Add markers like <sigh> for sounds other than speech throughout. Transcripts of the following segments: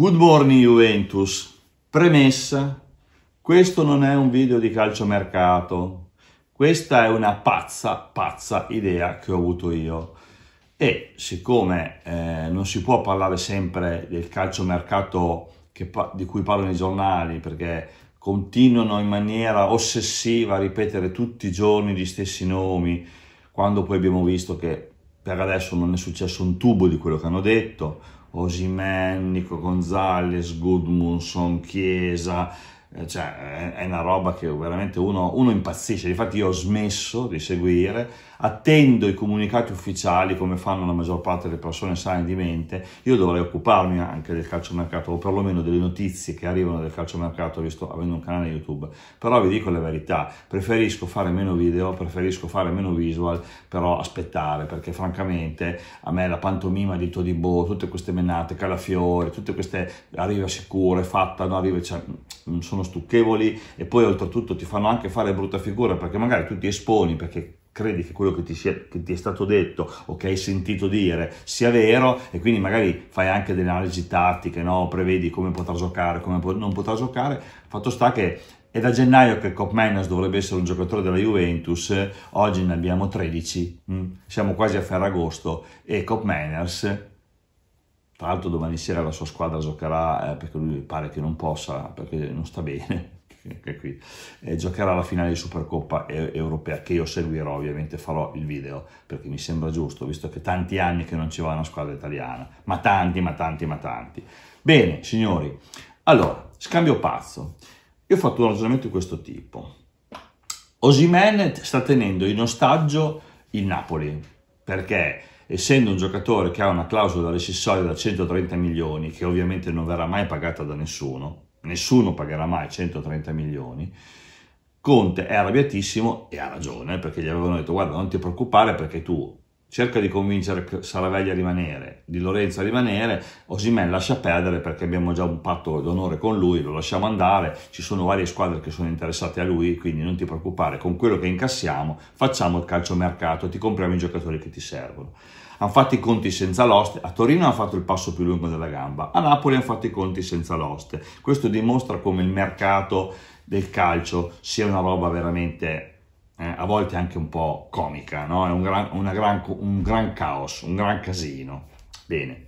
Good morning Juventus. Premessa, questo non è un video di calciomercato. Questa è una pazza, pazza idea che ho avuto io. E siccome eh, non si può parlare sempre del calciomercato che, di cui parlano i giornali, perché continuano in maniera ossessiva a ripetere tutti i giorni gli stessi nomi, quando poi abbiamo visto che per adesso non è successo un tubo di quello che hanno detto, Osimen, Nico Gonzalez, Goodmunson, Chiesa, eh, cioè è una roba che veramente uno, uno impazzisce. Infatti, io ho smesso di seguire attendo i comunicati ufficiali come fanno la maggior parte delle persone sane di mente, io dovrei occuparmi anche del calciomercato o perlomeno delle notizie che arrivano del calciomercato visto avendo un canale YouTube. Però vi dico la verità, preferisco fare meno video, preferisco fare meno visual, però aspettare perché francamente a me la pantomima di Todibo, tutte queste menate, Calafiore, tutte queste arriva sicure, fatta, no arriva, cioè, mm, sono stucchevoli e poi oltretutto ti fanno anche fare brutta figura perché magari tu ti esponi perché credi che quello che ti, sia, che ti, è stato detto o che hai sentito dire sia vero e quindi magari fai anche delle analisi tattiche, no? prevedi come potrà giocare, come non potrà giocare, fatto sta che è da gennaio che Copmanas dovrebbe essere un giocatore della Juventus, oggi ne abbiamo 13, mm? siamo quasi a Ferragosto e Copmanas tra l'altro domani sera la sua squadra giocherà eh, perché lui pare che non possa, perché non sta bene anche qui, eh, giocherà la finale di Supercoppa europea che io seguirò, ovviamente farò il video perché mi sembra giusto, visto che tanti anni che non ci va una squadra italiana, ma tanti, ma tanti, ma tanti. Bene, signori, allora, scambio pazzo. Io ho fatto un ragionamento di questo tipo. Osimen sta tenendo in ostaggio il Napoli, perché essendo un giocatore che ha una clausola rescissoria da 130 milioni, che ovviamente non verrà mai pagata da nessuno, nessuno pagherà mai 130 milioni, Conte è arrabbiatissimo e ha ragione perché gli avevano detto guarda non ti preoccupare perché tu cerca di convincere Saraveglia a rimanere, di Lorenzo a rimanere, Osimè lascia perdere perché abbiamo già un patto d'onore con lui, lo lasciamo andare, ci sono varie squadre che sono interessate a lui, quindi non ti preoccupare, con quello che incassiamo facciamo il calcio mercato, ti compriamo i giocatori che ti servono. Hanno fatto i conti senza l'oste, a Torino hanno fatto il passo più lungo della gamba, a Napoli hanno fatto i conti senza l'oste. Questo dimostra come il mercato del calcio sia una roba veramente eh, a volte anche un po' comica, no? È un gran, gran, un gran caos, un gran casino. Bene.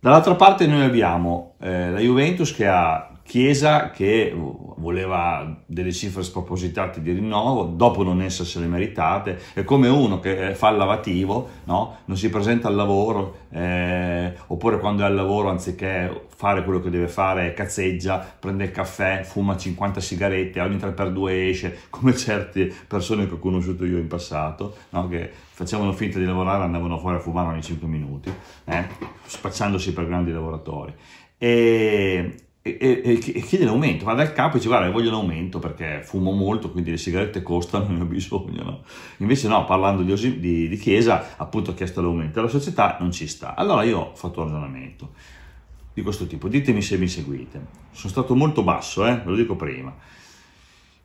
Dall'altra parte noi abbiamo eh, la Juventus che ha Chiesa che uh, voleva delle cifre spropositate di rinnovo, dopo non essersele meritate, è come uno che eh, fa il lavativo, no? non si presenta al lavoro, eh, oppure quando è al lavoro anziché fare quello che deve fare, cazzeggia, prende il caffè, fuma 50 sigarette, ogni 3x2 esce, <laughs> come certe persone che ho conosciuto io in passato, no? che facevano finta di lavorare, e andavano fuori a fumare ogni 5 minuti, eh? spacciandosi per grandi lavoratori. E, e, e, e chiede l'aumento, va dal capo e dice guarda voglio l'aumento perché fumo molto quindi le sigarette costano e <laughs> ne ho bisogno no? invece no, parlando di, di, di Chiesa appunto ha chiesto l'aumento e la società non ci sta, allora io ho fatto un ragionamento di questo tipo, ditemi se mi seguite sono stato molto basso, eh? ve lo dico prima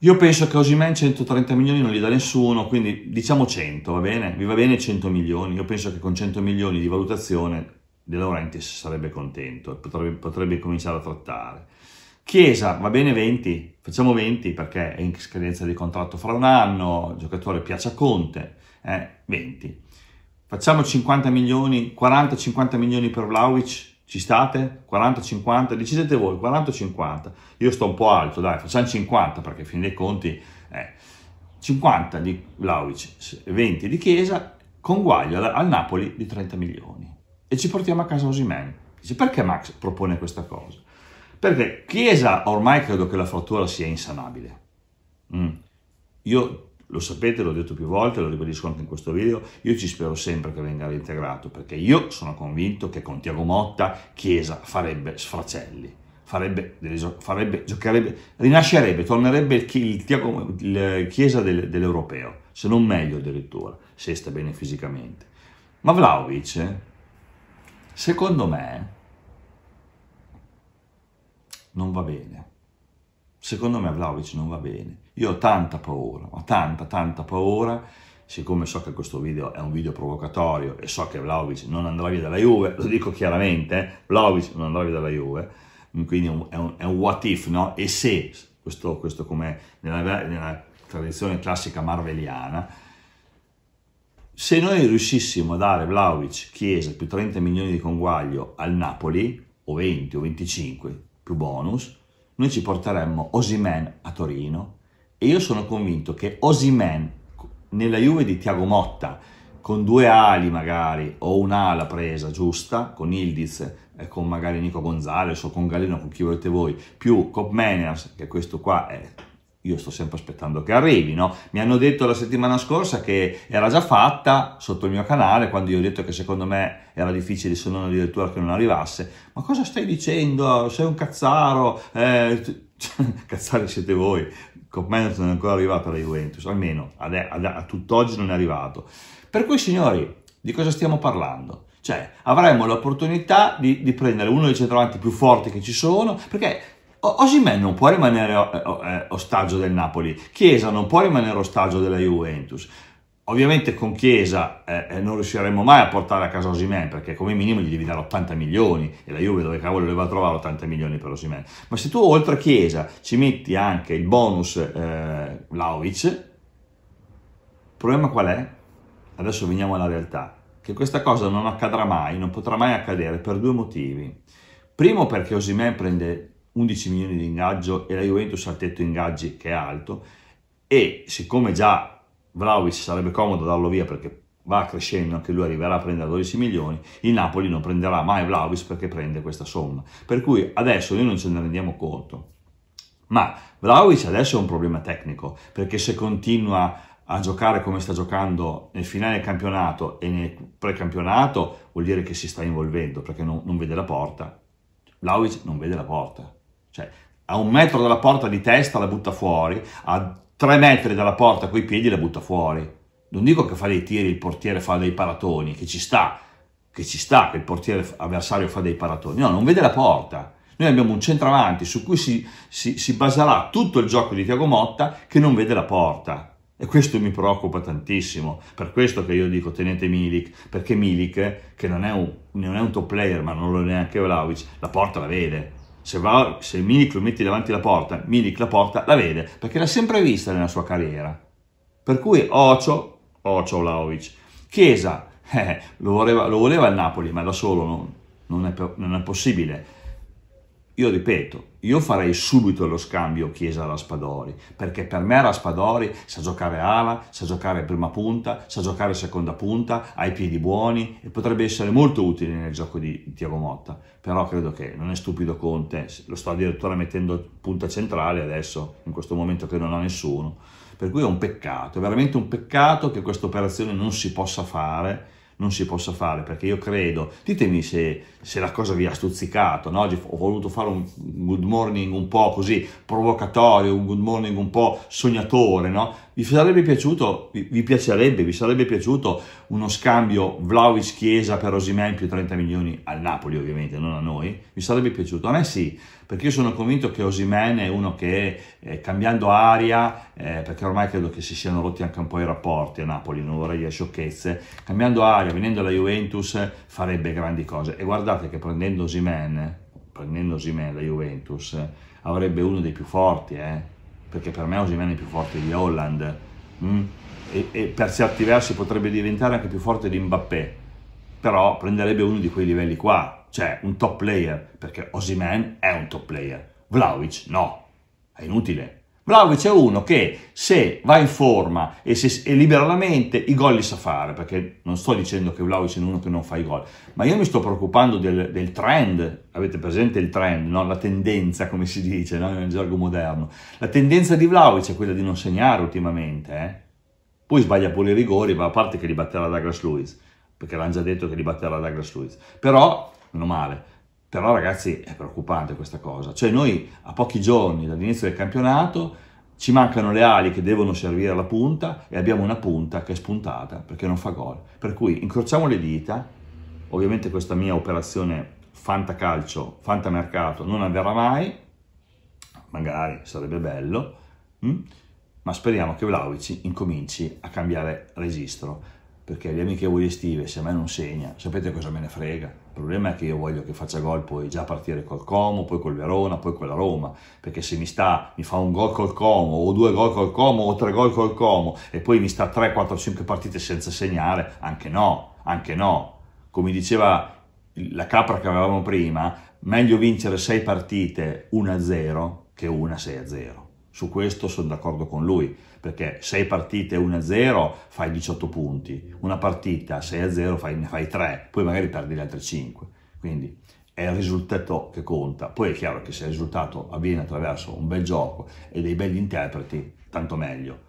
io penso che Osimen 130 milioni non li dà nessuno, quindi diciamo 100, va bene? Vi va bene 100 milioni? Io penso che con 100 milioni di valutazione De Laurentiis sarebbe contento potrebbe, potrebbe cominciare a trattare. Chiesa, va bene 20, facciamo 20 perché è in scadenza di contratto fra un anno, il giocatore piace a Conte, eh, 20. Facciamo 50 milioni, 40-50 milioni per Vlaovic, ci state? 40-50? Decidete voi, 40-50. Io sto un po' alto, dai, facciamo 50 perché a fine dei conti... Eh, 50 di Vlaovic, 20 di Chiesa, con guaglio al Napoli di 30 milioni e ci portiamo a casa Osimen. Dice perché Max propone questa cosa? Perché Chiesa ormai credo che la frattura sia insanabile. Mm. Io lo sapete, l'ho detto più volte, lo ribadisco anche in questo video, io ci spero sempre che venga reintegrato, perché io sono convinto che con Tiago Motta Chiesa farebbe sfracelli, farebbe, farebbe giocherebbe, rinascerebbe, tornerebbe il, Tiago, il Chiesa del, dell'Europeo, se non meglio addirittura, se sta bene fisicamente. Ma Vlaovic Secondo me non va bene. Secondo me Vlaovic non va bene. Io ho tanta paura, ho tanta, tanta paura. Siccome so che questo video è un video provocatorio e so che Vlaovic non andrà via dalla Juve, lo dico chiaramente, Vlaovic non andrà via dalla Juve, quindi è un, è un what if, no? E se, questo, questo come nella, nella tradizione classica marveliana, se noi riuscissimo a dare Vlaovic, Chiesa più 30 milioni di conguaglio al Napoli, o 20 o 25 più bonus, noi ci porteremmo Osimen a Torino e io sono convinto che Osimen nella Juve di Tiago Motta con due ali magari o un'ala presa giusta con Ildiz e con magari Nico Gonzalez o con Galeno con chi volete voi più Cop Manners che questo qua è io sto sempre aspettando che arrivi, no? Mi hanno detto la settimana scorsa che era già fatta sotto il mio canale, quando io ho detto che secondo me era difficile se non addirittura che non arrivasse. Ma cosa stai dicendo? Sei un cazzaro? Eh, <laughs> cazzari siete voi. Con non è ancora arrivata la Juventus, almeno a, a, a tutt'oggi non è arrivato. Per cui, signori, di cosa stiamo parlando? Cioè, avremmo l'opportunità di, di prendere uno dei centravanti più forti che ci sono, perché Osimhen non può rimanere eh, eh, ostaggio del Napoli, Chiesa non può rimanere ostaggio della Juventus. Ovviamente con Chiesa eh, eh non riusciremo mai a portare a casa Osimen perché come minimo gli devi dare 80 milioni e la Juve dove cavolo doveva trovare 80 milioni per Osimen. Ma se tu oltre a Chiesa ci metti anche il bonus eh, Vlaovic, il problema qual è? Adesso veniamo alla realtà, che questa cosa non accadrà mai, non potrà mai accadere per due motivi. Primo perché Osimen prende 11 milioni di ingaggio e la Juventus ha tetto ingaggi che è alto e siccome già Vlaovic sarebbe comodo darlo via perché va crescendo, anche lui arriverà a prendere 12 milioni, il Napoli non prenderà mai Vlaovic perché prende questa somma. Per cui adesso noi non ce ne rendiamo conto. Ma Vlaovic adesso è un problema tecnico, perché se continua a giocare come sta giocando nel finale del campionato e nel precampionato, vuol dire che si sta involvendo, perché non, non vede la porta. Vlaovic non vede la porta. Cioè, a un metro dalla porta di testa la butta fuori, a tre metri dalla porta coi piedi la butta fuori. Non dico che fa dei tiri, il portiere fa dei paratoni, che ci sta, che ci sta che il portiere avversario fa dei paratoni. No, non vede la porta. Noi abbiamo un centravanti su cui si, si, si baserà tutto il gioco di Tiago Motta che non vede la porta. E questo mi preoccupa tantissimo, per questo che io dico tenete Milik, perché Milik, che non è un, non è un top player, ma non lo è neanche Vlaovic, la porta la vede, se, va, se Milik lo metti davanti alla porta, Milik la porta la vede, perché l'ha sempre vista nella sua carriera. Per cui Ocio, Ocio Vlaovic, Chiesa, <laughs> eh, lo, voleva, lo voleva il Napoli, ma da solo non, non, è, non è possibile io ripeto, io farei subito lo scambio Chiesa-Raspadori, perché per me Raspadori sa giocare ala, sa giocare prima punta, sa giocare seconda punta, ha i piedi buoni e potrebbe essere molto utile nel gioco di Tiago Motta. Però credo che non è stupido Conte, lo sto addirittura mettendo punta centrale adesso, in questo momento che non ha nessuno. Per cui è un peccato, è veramente un peccato che questa operazione non si possa fare, non si possa fare, perché io credo, ditemi se, se la cosa vi ha stuzzicato, no? oggi ho voluto fare un good morning un po' così provocatorio, un good morning un po' sognatore, no? Vi sarebbe piaciuto, vi, vi piacerebbe, vi sarebbe piaciuto uno scambio Vlaovic-Chiesa per Osimè più 30 milioni al Napoli ovviamente, non a noi? Vi sarebbe piaciuto? A me sì, perché io sono convinto che Osimè è uno che eh, cambiando aria, eh, perché ormai credo che si siano rotti anche un po' i rapporti a Napoli, non vorrei dire sciocchezze, cambiando aria, venendo alla Juventus farebbe grandi cose. E guardate che prendendo Osimè, prendendo Osimè la Juventus, avrebbe uno dei più forti, eh? perché per me Osimene è più forte di Holland mm? e, e, per certi versi potrebbe diventare anche più forte di Mbappé, però prenderebbe uno di quei livelli qua, cioè un top player, perché Osimene è un top player, Vlaovic no, è inutile. Vlaovic è uno che se va in forma e, se, e libera la mente, i gol li sa fare, perché non sto dicendo che Vlaovic è uno che non fa i gol, ma io mi sto preoccupando del, del trend, avete presente il trend, no? la tendenza come si dice no? nel gergo moderno, la tendenza di Vlaovic è quella di non segnare ultimamente, eh? poi sbaglia pure i rigori, ma a parte che li batterà Douglas Lewis, perché l'hanno già detto che li batterà Douglas Lewis, però meno male, però ragazzi è preoccupante questa cosa, cioè noi a pochi giorni dall'inizio del campionato ci mancano le ali che devono servire alla punta e abbiamo una punta che è spuntata perché non fa gol. Per cui incrociamo le dita, ovviamente questa mia operazione fantacalcio, fantamercato non avverrà mai, magari sarebbe bello, mm? ma speriamo che Vlaovic incominci a cambiare registro, perché le amichevoli estive se a me non segna, sapete cosa me ne frega, problema è che io voglio che faccia gol poi già partire col Como, poi col Verona, poi con la Roma, perché se mi, sta, mi fa un gol col Como, o due gol col Como, o tre gol col Como, e poi mi sta 3, 4, 5 partite senza segnare, anche no, anche no. Come diceva la capra che avevamo prima, meglio vincere 6 partite 1-0 che una 6-0. Su questo sono d'accordo con lui, perché 6 partite 1-0 fai 18 punti, una partita 6-0 fai, ne fai 3, poi magari perdi le altre 5. Quindi è il risultato che conta. Poi è chiaro che se il risultato avviene attraverso un bel gioco e dei belli interpreti, tanto meglio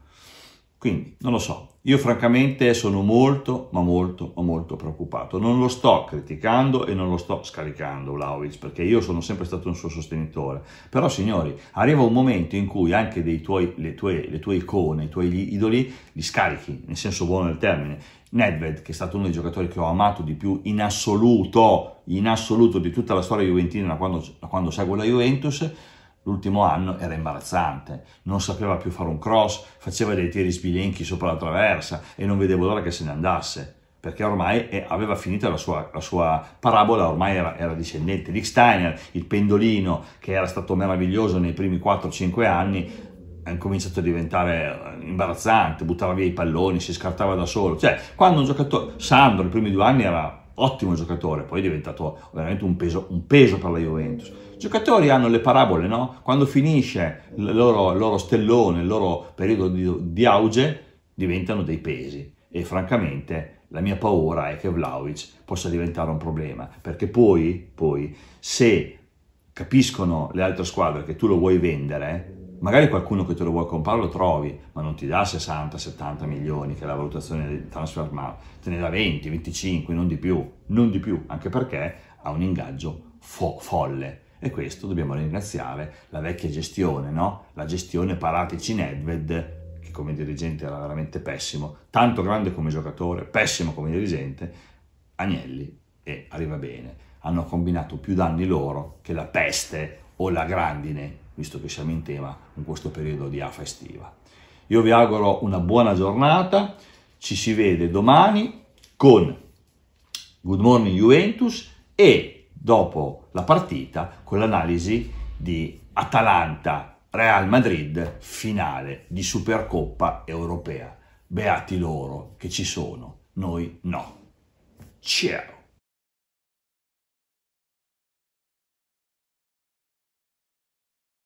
quindi, non lo so, io francamente sono molto, ma molto, ma molto preoccupato. Non lo sto criticando e non lo sto scaricando Vlaovic, perché io sono sempre stato un suo sostenitore. Però, signori, arriva un momento in cui anche dei tuoi, le, tue, le, tue, icone, i tuoi idoli, li scarichi, nel senso buono del termine. Nedved, che è stato uno dei giocatori che ho amato di più in assoluto, in assoluto di tutta la storia juventina quando, da quando seguo la Juventus, L'ultimo anno era imbarazzante, non sapeva più fare un cross, faceva dei tiri sbilenchi sopra la traversa e non vedevo l'ora che se ne andasse, perché ormai aveva finita la sua, la sua parabola, ormai era, era discendente. Dick Steiner, il pendolino che era stato meraviglioso nei primi 4-5 anni, ha cominciato a diventare imbarazzante, buttava via i palloni, si scartava da solo. Cioè, quando un giocatore, Sandro, i primi due anni era ottimo giocatore, poi è diventato veramente un peso, un peso per la Juventus giocatori hanno le parabole, no? Quando finisce il loro, il loro stellone, il loro periodo di, di auge, diventano dei pesi. E francamente la mia paura è che Vlaovic possa diventare un problema, perché poi, poi, se capiscono le altre squadre che tu lo vuoi vendere, magari qualcuno che te lo vuoi comprare lo trovi, ma non ti dà 60-70 milioni, che è la valutazione del transfer, ma te ne dà 20, 25, non di più, non di più, anche perché ha un ingaggio fo- folle. E questo dobbiamo ringraziare la vecchia gestione, no? la gestione Paratici-Nedved, che come dirigente era veramente pessimo, tanto grande come giocatore, pessimo come dirigente, Agnelli e arriva bene. Hanno combinato più danni loro che la peste o la grandine, visto che siamo in tema in questo periodo di afa estiva. Io vi auguro una buona giornata, ci si vede domani con Good Morning Juventus e dopo la partita con l'analisi di Atalanta Real Madrid finale di Supercoppa europea. Beati loro che ci sono, noi no. Ciao!